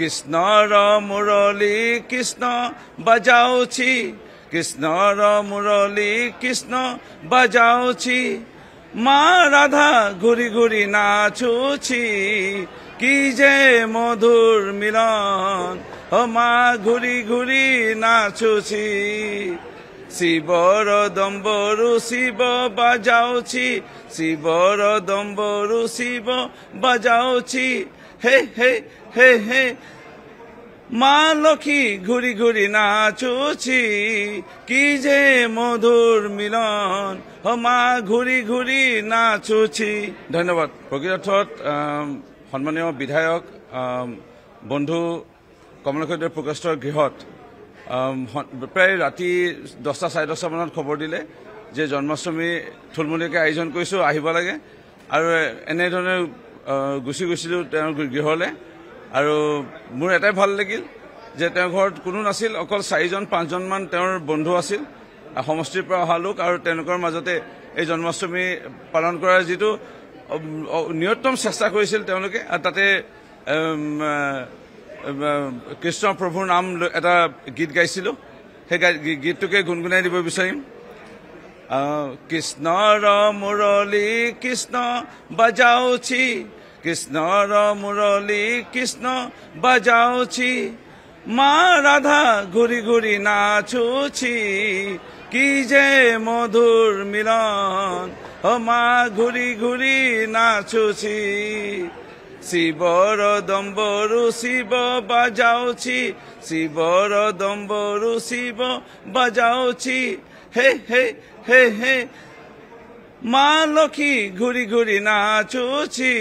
কৃষ্ণ রাম কৃষ্ণ বজাউছি কৃষ্ণ রাম কৃষ্ণ বজাউছি মা রাধা ঘুরি ঘুরি নাচুছি কি যে মধুর মিলন ও মা ঘুরি ঘুরি নাচুছি শিবর দম্বরু শিব বাজাওছি শিবর দম্বরু শিব বাজাওছি হে হে হে হে মা লক্ষ্মী ঘুরি ঘুরি নাচুছি কি যে মধুর মিলন ও মা ঘুরি ঘুরি নাচুছি ধন্যবাদ প্ৰকৃতাৰ্থত সন্মানীয় বিধায়ক বন্ধু কমলেশ প্ৰকাশৰ গৃহত প্ৰায় ৰাতি দহটা চাৰে দহটামানত খবৰ দিলে যে জন্মাষ্টমী থুলমূলীয়াকৈ আয়োজন কৰিছোঁ আহিব লাগে আৰু এনেধৰণে গুচি গৈছিলোঁ তেওঁৰ গৃহলৈ আৰু মোৰ এটাই ভাল লাগিল যে তেওঁৰ ঘৰত কোনো নাছিল অকল চাৰিজন পাঁচজনমান তেওঁৰ বন্ধু আছিল সমষ্টিৰ পৰা অহা লোক আৰু তেওঁলোকৰ মাজতে এই জন্মাষ্টমী পালন কৰাৰ যিটো নিয়ন্তম চেষ্টা কৰিছিল তেওঁলোকে আৰু তাতে কৃষ্ণ প্ৰভুৰ নাম এটা গীত গাইছিলোঁ সেই গীতটোকে গুণগুণাই দিব বিচাৰিম কৃষ্ণ র মুরলি কৃষ্ণ বজাউছি কৃষ্ণ র মুরলি কৃষ্ণ বজাউছি মা রাধা ঘুরি ঘুরি নাচুছি কি যে মধুর মিলন ও মা ঘুরি ঘুরি নাচুছি শিবর দম্বরু শিব বাজাওছি শিবর দম্বরু শিব বাজাওছি হে হে হে হে মা লক্ষ্মী ঘুরি ঘুরি নাচুছি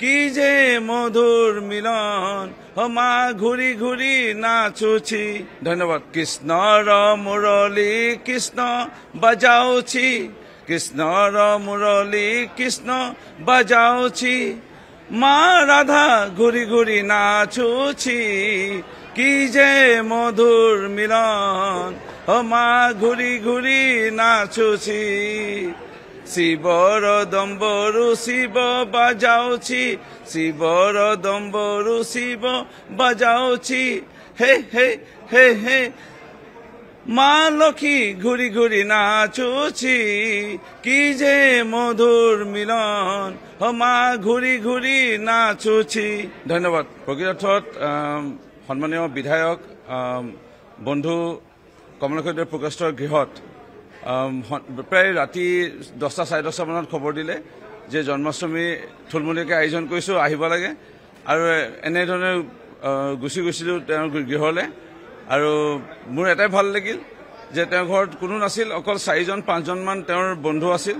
কি যে মধুর মিলন ও মা ঘুরি ঘুরি নাচুছি ধন্যবাদ কৃষ্ণ র মুরলী কৃষ্ণ বাজাওছি কৃষ্ণ র মুরলী কৃষ্ণ বাজাওছি মা রাধা ঘুরি ঘুরি নাচুছি কি যে মধুর মিলন মা ঘূৰি ঘূৰি নাচুছি শিৱৰ দম্বৰু শিৱ বাজাওছি শিৱৰ দম্বৰু শিৱ বাজাওছি হে হে হে হে মা লক্ষী ঘূৰি ঘূৰি নাচুছি কি যে মধুৰ মিলন মা ঘূৰি ঘূৰি নাচুছি ধন্যবাদ প্ৰকৃতাৰ্থত সন্মানীয় বিধায়ক বন্ধু কমলক্ষ দেৱ প্ৰকাশৰ গৃহত প্ৰায় ৰাতি দহটা চাৰে দহটামানত খবৰ দিলে যে জন্মাষ্টমী থুলমূলীয়াকৈ আয়োজন কৰিছোঁ আহিব লাগে আৰু এনেধৰণে গুচি গৈছিলোঁ তেওঁৰ গৃহলৈ আৰু মোৰ এটাই ভাল লাগিল যে তেওঁৰ ঘৰত কোনো নাছিল অকল চাৰিজন পাঁচজনমান তেওঁৰ বন্ধু আছিল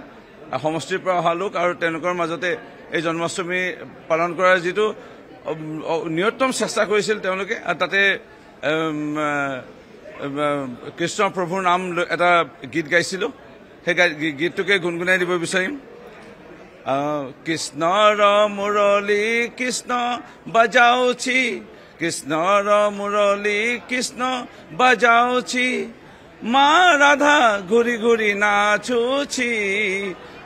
সমষ্টিৰ পৰা অহা লোক আৰু তেওঁলোকৰ মাজতে এই জন্মাষ্টমী পালন কৰাৰ যিটো নিয়ত্তম চেষ্টা কৰিছিল তেওঁলোকে আৰু তাতে কৃষ্ণ প্ৰভুৰ নাম এটা গীত গাইছিলোঁ সেই গীতটোকে গুণগুণাই দিব বিচাৰিম কৃষ্ণ মুৰলী কৃষ্ণ বাজাওছি কৃষ্ণৰ মুৰলী কৃষ্ণ বাজাওছি মা রাধা ঘুরি ঘুরি নাচুছি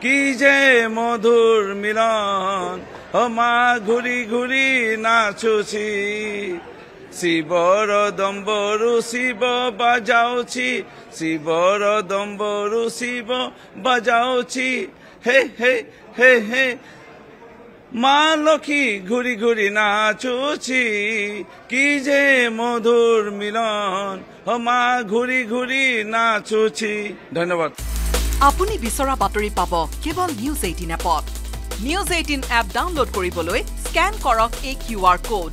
কি যে মধুর মিলন ও মা ঘুরি ঘুরি নাচুছি শিবর দম্বরু শিব বাজাওছি শিবর দম্বরু শিব বাজাওছি হে হে হে হে মা লক্ষ্মী ঘুরি ঘুরি নাচুছি কি যে মধুর মিলন ও মা ঘুরি ঘুরি নাচুছি ধন্যবাদ আপুনি বিচৰা বাতৰি পাব কেৱল নিউজ এইটিন এপত নিউজ এইটিন এপ ডাউনলোড কৰিবলৈ স্কেন কৰক এই কিউ আৰ কড